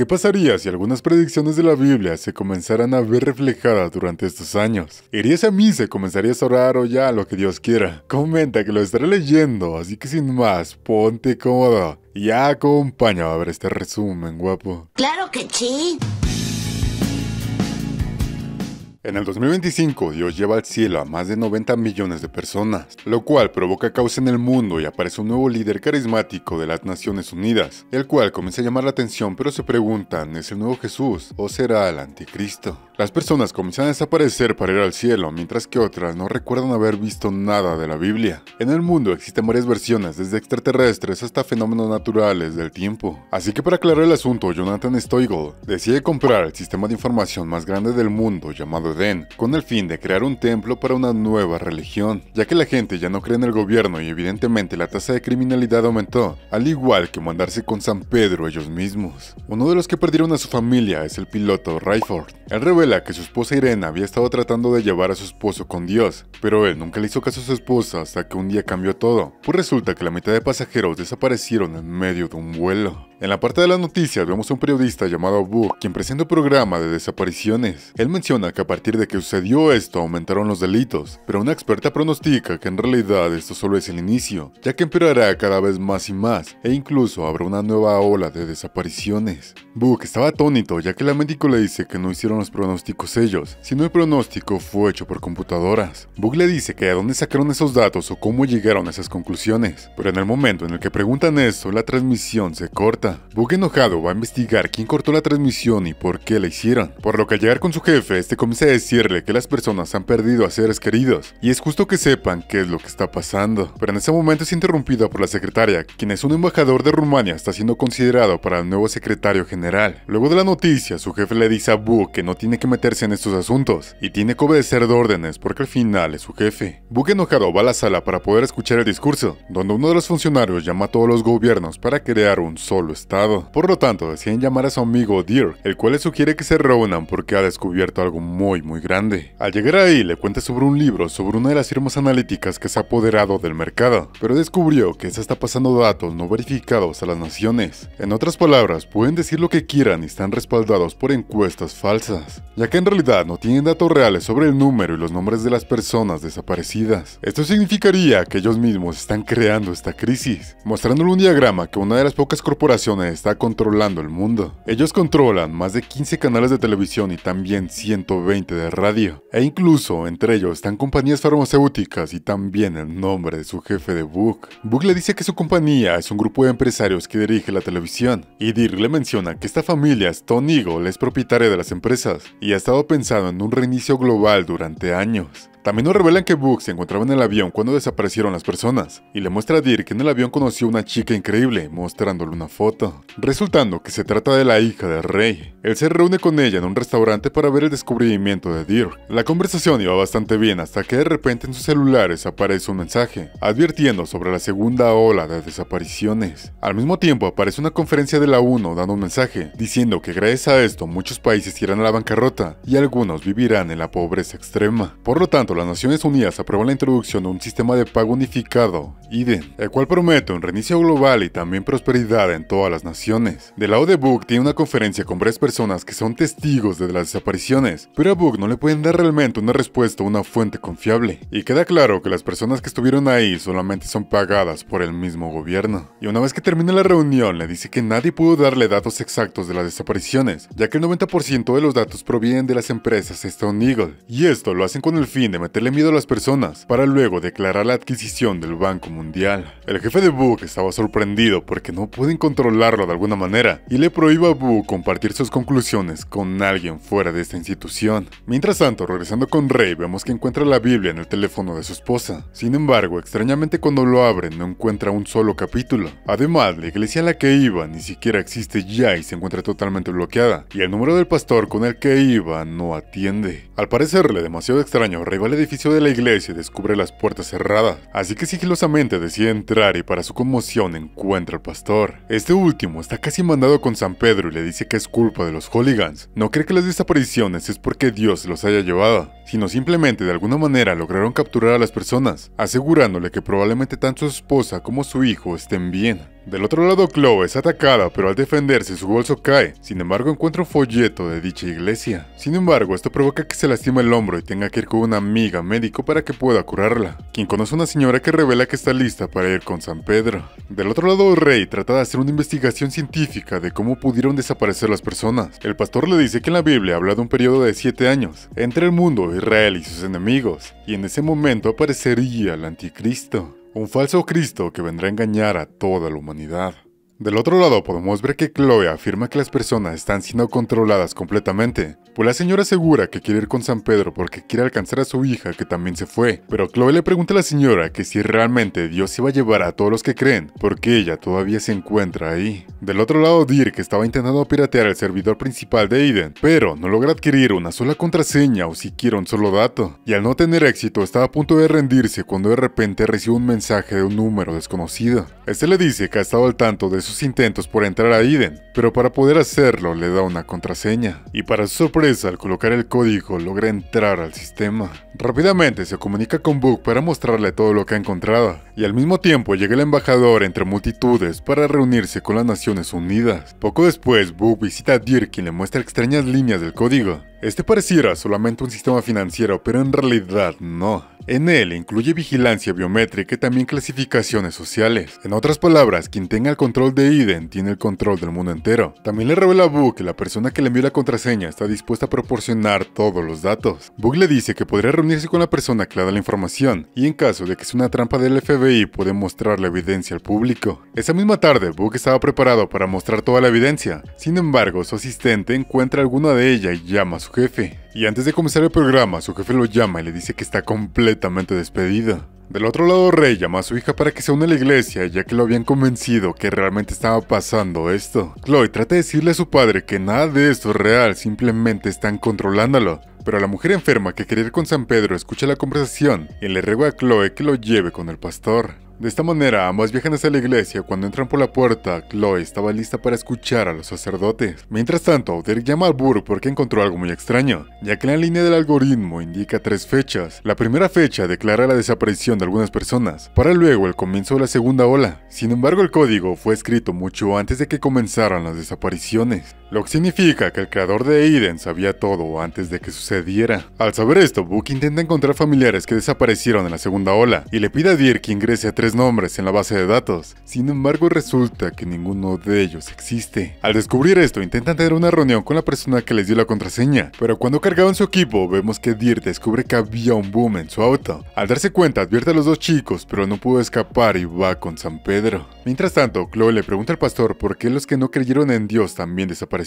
¿Qué pasaría si algunas predicciones de la Biblia se comenzaran a ver reflejadas durante estos años? ¿Irías a misa y comenzarías a orar o ya lo que Dios quiera? Comenta que lo estaré leyendo, así que sin más, ponte cómodo y acompáñame a ver este resumen, guapo. ¡Claro que sí! En el 2025, Dios lleva al cielo a más de 90 millones de personas, lo cual provoca caos en el mundo y aparece un nuevo líder carismático de las Naciones Unidas, el cual comienza a llamar la atención, pero se preguntan, ¿es el nuevo Jesús o será el anticristo? Las personas comienzan a desaparecer para ir al cielo, mientras que otras no recuerdan haber visto nada de la Biblia. En el mundo existen varias versiones, desde extraterrestres hasta fenómenos naturales del tiempo. Así que para aclarar el asunto, Jonathan Stoigl decide comprar el sistema de información más grande del mundo llamado con el fin de crear un templo para una nueva religión, ya que la gente ya no cree en el gobierno y evidentemente la tasa de criminalidad aumentó, al igual que mandarse con San Pedro ellos mismos. Uno de los que perdieron a su familia es el piloto Rayford. Él revela que su esposa Irene había estado tratando de llevar a su esposo con Dios, pero él nunca le hizo caso a su esposa hasta que un día cambió todo, pues resulta que la mitad de pasajeros desaparecieron en medio de un vuelo. En la parte de las noticias vemos a un periodista llamado Book, quien presenta un programa de desapariciones. Él menciona que a partir de que sucedió esto aumentaron los delitos, pero una experta pronostica que en realidad esto solo es el inicio, ya que empeorará cada vez más y más, e incluso habrá una nueva ola de desapariciones. Book estaba atónito ya que la médico le dice que no hicieron los pronósticos ellos, sino el pronóstico fue hecho por computadoras. Book le dice que a dónde sacaron esos datos o cómo llegaron a esas conclusiones, pero en el momento en el que preguntan eso la transmisión se corta. Buck enojado va a investigar quién cortó la transmisión y por qué la hicieron. Por lo que al llegar con su jefe, este comienza a decirle que las personas han perdido a seres queridos y es justo que sepan qué es lo que está pasando. Pero en ese momento es interrumpido por la secretaria, quien es un embajador de Rumania, está siendo considerado para el nuevo secretario general. Luego de la noticia, su jefe le dice a Bug que no tiene que meterse en estos asuntos y tiene que obedecer de órdenes porque al final es su jefe. Bug enojado va a la sala para poder escuchar el discurso, donde uno de los funcionarios llama a todos los gobiernos para crear un solo estado. Por lo tanto, deciden llamar a su amigo Dear, el cual le sugiere que se reúnan porque ha descubierto algo muy muy grande. Al llegar ahí, le cuenta sobre un libro sobre una de las firmas analíticas que se ha apoderado del mercado, pero descubrió que se está pasando datos no verificados a las naciones. En otras palabras, pueden decir lo que quieran y están respaldados por encuestas falsas, ya que en realidad no tienen datos reales sobre el número y los nombres de las personas desaparecidas. Esto significaría que ellos mismos están creando esta crisis, mostrándole un diagrama que una de las pocas corporaciones está controlando el mundo. Ellos controlan más de 15 canales de televisión y también 120 de radio. E incluso entre ellos están compañías farmacéuticas y también el nombre de su jefe de Book. Book le dice que su compañía es un grupo de empresarios que dirige la televisión. Y Dirk le menciona que esta familia Stone Eagle es propietaria de las empresas y ha estado pensando en un reinicio global durante años. También nos revelan que Book se encontraba en el avión cuando desaparecieron las personas, y le muestra a Dirk que en el avión conoció a una chica increíble, mostrándole una foto, resultando que se trata de la hija del rey. Él se reúne con ella en un restaurante para ver el descubrimiento de Dirk. La conversación iba bastante bien hasta que de repente en sus celulares aparece un mensaje, advirtiendo sobre la segunda ola de desapariciones. Al mismo tiempo aparece una conferencia de la UNO dando un mensaje, diciendo que gracias a esto muchos países irán a la bancarrota y algunos vivirán en la pobreza extrema. Por lo tanto, las Naciones Unidas aprueban la introducción de un sistema de pago unificado, IDEN, el cual promete un reinicio global y también prosperidad en todas las naciones. De lado de Book tiene una conferencia con varias personas que son testigos de las desapariciones, pero a Book no le pueden dar realmente una respuesta o una fuente confiable. Y queda claro que las personas que estuvieron ahí solamente son pagadas por el mismo gobierno. Y una vez que termina la reunión, le dice que nadie pudo darle datos exactos de las desapariciones, ya que el 90% de los datos provienen de las empresas Stone Eagle, y esto lo hacen con el fin de meterle miedo a las personas para luego declarar la adquisición del Banco Mundial. El jefe de Book estaba sorprendido porque no pueden controlarlo de alguna manera y le prohíbe a Book compartir sus conclusiones con alguien fuera de esta institución. Mientras tanto, regresando con Rey, vemos que encuentra la Biblia en el teléfono de su esposa. Sin embargo, extrañamente cuando lo abre no encuentra un solo capítulo. Además, la iglesia a la que iba ni siquiera existe ya y se encuentra totalmente bloqueada, y el número del pastor con el que iba no atiende. Al parecerle demasiado extraño, Rey va al edificio de la iglesia descubre las puertas cerradas, así que sigilosamente decide entrar y para su conmoción encuentra al pastor. Este último está casi mandado con San Pedro y le dice que es culpa de los hooligans. No cree que las desapariciones es porque Dios los haya llevado, sino simplemente de alguna manera lograron capturar a las personas, asegurándole que probablemente tanto su esposa como su hijo estén bien. Del otro lado, Chloe es atacada, pero al defenderse su bolso cae, sin embargo encuentra un folleto de dicha iglesia. Sin embargo, esto provoca que se lastime el hombro y tenga que ir con una amiga médico para que pueda curarla, quien conoce a una señora que revela que está lista para ir con San Pedro. Del otro lado, Rey trata de hacer una investigación científica de cómo pudieron desaparecer las personas. El pastor le dice que en la Biblia habla de un periodo de 7 años, entre el mundo y Israel y sus enemigos, y en ese momento aparecería el anticristo, un falso Cristo que vendrá a engañar a toda la humanidad. Del otro lado podemos ver que Chloe afirma que las personas están siendo controladas completamente pues la señora asegura que quiere ir con San Pedro porque quiere alcanzar a su hija que también se fue, pero Chloe le pregunta a la señora que si realmente Dios se va a llevar a todos los que creen, porque ella todavía se encuentra ahí. Del otro lado Dirk estaba intentando piratear el servidor principal de Eden pero no logra adquirir una sola contraseña o siquiera un solo dato, y al no tener éxito estaba a punto de rendirse cuando de repente recibe un mensaje de un número desconocido. Este le dice que ha estado al tanto de sus intentos por entrar a Eden pero para poder hacerlo le da una contraseña, y para su sorpresa al colocar el código logra entrar al sistema. Rápidamente se comunica con Book para mostrarle todo lo que ha encontrado, y al mismo tiempo llega el embajador entre multitudes para reunirse con las Naciones Unidas. Poco después, Book visita a Dirk y le muestra extrañas líneas del código, este pareciera solamente un sistema financiero, pero en realidad no. En él incluye vigilancia biométrica y también clasificaciones sociales. En otras palabras, quien tenga el control de Eden, tiene el control del mundo entero. También le revela a Bug que la persona que le envió la contraseña está dispuesta a proporcionar todos los datos. Bug le dice que podría reunirse con la persona que le da la información, y en caso de que sea una trampa del FBI puede mostrar la evidencia al público. Esa misma tarde, Book estaba preparado para mostrar toda la evidencia. Sin embargo, su asistente encuentra alguna de ella y llama a su jefe. Y antes de comenzar el programa, su jefe lo llama y le dice que está completamente despedido. Del otro lado, Rey llama a su hija para que se une a la iglesia, ya que lo habían convencido que realmente estaba pasando esto. Chloe trata de decirle a su padre que nada de esto es real, simplemente están controlándolo. Pero la mujer enferma que quería ir con San Pedro escucha la conversación y le ruega a Chloe que lo lleve con el pastor. De esta manera, ambas viajan hacia la iglesia. Cuando entran por la puerta, Chloe estaba lista para escuchar a los sacerdotes. Mientras tanto, Derek llama al Burke porque encontró algo muy extraño, ya que la línea del algoritmo indica tres fechas. La primera fecha declara la desaparición de algunas personas, para luego el comienzo de la segunda ola. Sin embargo, el código fue escrito mucho antes de que comenzaran las desapariciones. Lo que significa que el creador de Aiden sabía todo antes de que sucediera. Al saber esto, Book intenta encontrar familiares que desaparecieron en la segunda ola y le pide a Dirk que ingrese a tres nombres en la base de datos. Sin embargo, resulta que ninguno de ellos existe. Al descubrir esto, intentan tener una reunión con la persona que les dio la contraseña, pero cuando cargaban su equipo, vemos que Dirk descubre que había un boom en su auto. Al darse cuenta, advierte a los dos chicos, pero no pudo escapar y va con San Pedro. Mientras tanto, Chloe le pregunta al pastor por qué los que no creyeron en Dios también desaparecieron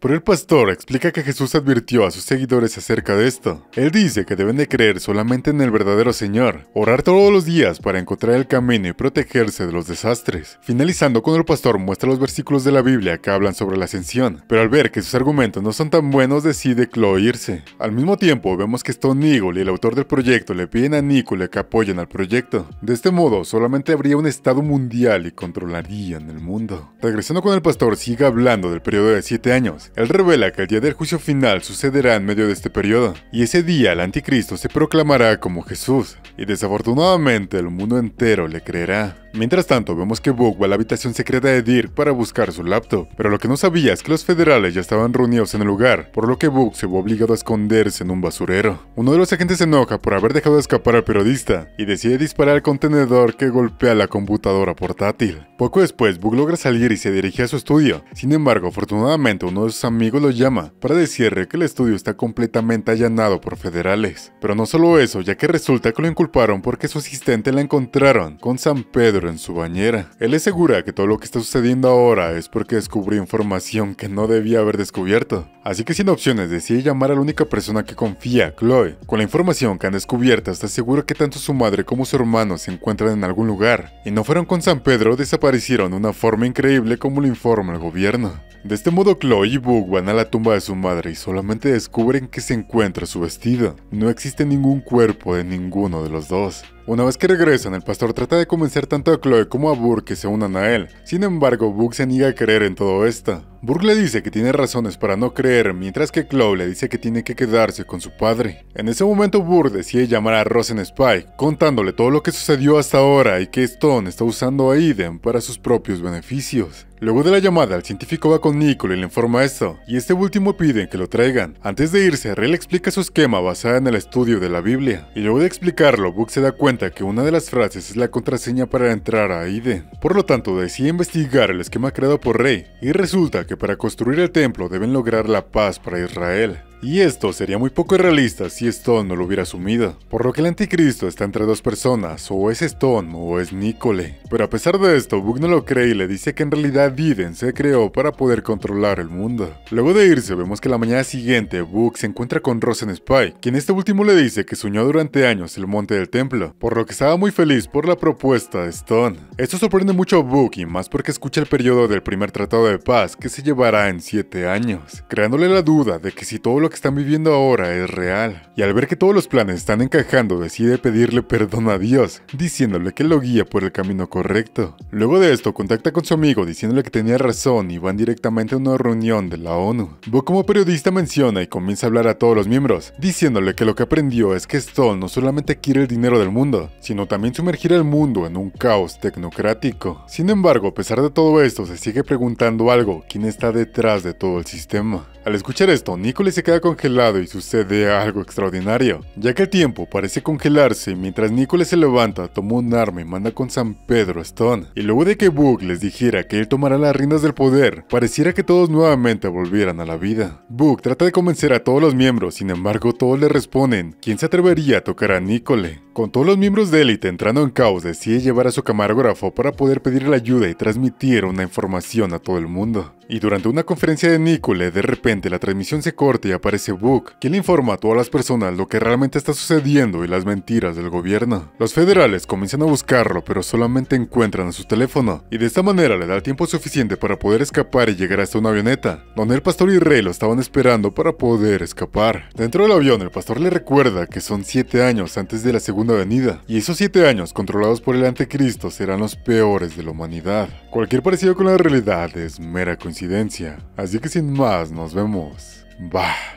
pero el pastor explica que Jesús advirtió a sus seguidores acerca de esto. Él dice que deben de creer solamente en el verdadero Señor, orar todos los días para encontrar el camino y protegerse de los desastres. Finalizando con el pastor muestra los versículos de la Biblia que hablan sobre la ascensión, pero al ver que sus argumentos no son tan buenos decide Chloe Al mismo tiempo vemos que Stone Eagle y el autor del proyecto le piden a Nicole que apoyen al proyecto. De este modo solamente habría un estado mundial y controlarían el mundo. Regresando con el pastor sigue hablando del periodo de años. Él revela que el día del juicio final sucederá en medio de este periodo, y ese día el anticristo se proclamará como Jesús, y desafortunadamente el mundo entero le creerá. Mientras tanto, vemos que Buck va a la habitación secreta de Dirk para buscar su laptop, pero lo que no sabía es que los federales ya estaban reunidos en el lugar, por lo que Book se ve obligado a esconderse en un basurero. Uno de los agentes se enoja por haber dejado escapar al periodista y decide disparar al contenedor que golpea la computadora portátil. Poco después, Book logra salir y se dirige a su estudio. Sin embargo, afortunadamente uno de sus amigos lo llama para decirle que el estudio está completamente allanado por federales. Pero no solo eso, ya que resulta que lo inculparon porque su asistente la encontraron con San Pedro en su bañera. Él asegura que todo lo que está sucediendo ahora es porque descubrió información que no debía haber descubierto. Así que sin opciones decide llamar a la única persona que confía, Chloe. Con la información que han descubierto está seguro que tanto su madre como su hermano se encuentran en algún lugar, y no fueron con San Pedro, desaparecieron de una forma increíble como lo informa el gobierno. De este modo Chloe y Boog van a la tumba de su madre y solamente descubren que se encuentra su vestido. No existe ningún cuerpo de ninguno de los dos. Una vez que regresan, el pastor trata de convencer tanto a Chloe como a Burke que se unan a él. Sin embargo, Bug se niega a creer en todo esto. Burke le dice que tiene razones para no creer, mientras que Chloe le dice que tiene que quedarse con su padre. En ese momento Burke decide llamar a Rosen Spike, contándole todo lo que sucedió hasta ahora y que Stone está usando a Eden para sus propios beneficios. Luego de la llamada, el científico va con Nicole y le informa esto, y este último pide que lo traigan. Antes de irse, Rey le explica su esquema basada en el estudio de la Biblia, y luego de explicarlo, Book se da cuenta que una de las frases es la contraseña para entrar a Aide. Por lo tanto, decide investigar el esquema creado por Rey, y resulta que para construir el templo deben lograr la paz para Israel. Y esto sería muy poco realista si Stone no lo hubiera asumido, por lo que el anticristo está entre dos personas, o es Stone o es Nicole. Pero a pesar de esto, Book no lo cree y le dice que en realidad Viden se creó para poder controlar el mundo. Luego de irse, vemos que la mañana siguiente, Book se encuentra con Rosen Spy, quien este último le dice que soñó durante años el monte del templo, por lo que estaba muy feliz por la propuesta de Stone. Esto sorprende mucho a Bug y más porque escucha el periodo del primer tratado de paz que se llevará en 7 años, creándole la duda de que si todo lo que están viviendo ahora es real. Y al ver que todos los planes están encajando, decide pedirle perdón a Dios, diciéndole que lo guía por el camino correcto. Luego de esto, contacta con su amigo diciéndole que tenía razón y van directamente a una reunión de la ONU. Bo como periodista menciona y comienza a hablar a todos los miembros, diciéndole que lo que aprendió es que Stone no solamente quiere el dinero del mundo, sino también sumergir el mundo en un caos tecnocrático. Sin embargo, a pesar de todo esto, se sigue preguntando algo, ¿quién está detrás de todo el sistema? Al escuchar esto, Nicole se queda congelado y sucede algo extraordinario, ya que el tiempo parece congelarse mientras Nicole se levanta, toma un arma y manda con San Pedro Stone. Y luego de que Book les dijera que él tomará las riendas del poder, pareciera que todos nuevamente volvieran a la vida. Book trata de convencer a todos los miembros, sin embargo todos le responden, ¿quién se atrevería a tocar a Nicole? Con todos los miembros de élite entrando en caos, decide llevar a su camarógrafo para poder pedirle ayuda y transmitir una información a todo el mundo. Y durante una conferencia de Nicole, de repente la transmisión se corta y aparece Book, quien le informa a todas las personas lo que realmente está sucediendo y las mentiras del gobierno. Los federales comienzan a buscarlo, pero solamente encuentran a su teléfono, y de esta manera le da el tiempo suficiente para poder escapar y llegar hasta una avioneta, donde el pastor y Rey lo estaban esperando para poder escapar. Dentro del avión, el pastor le recuerda que son 7 años antes de la segunda venida, y esos siete años controlados por el anticristo serán los peores de la humanidad. Cualquier parecido con la realidad es mera coincidencia, así que sin más nos vemos. Bye.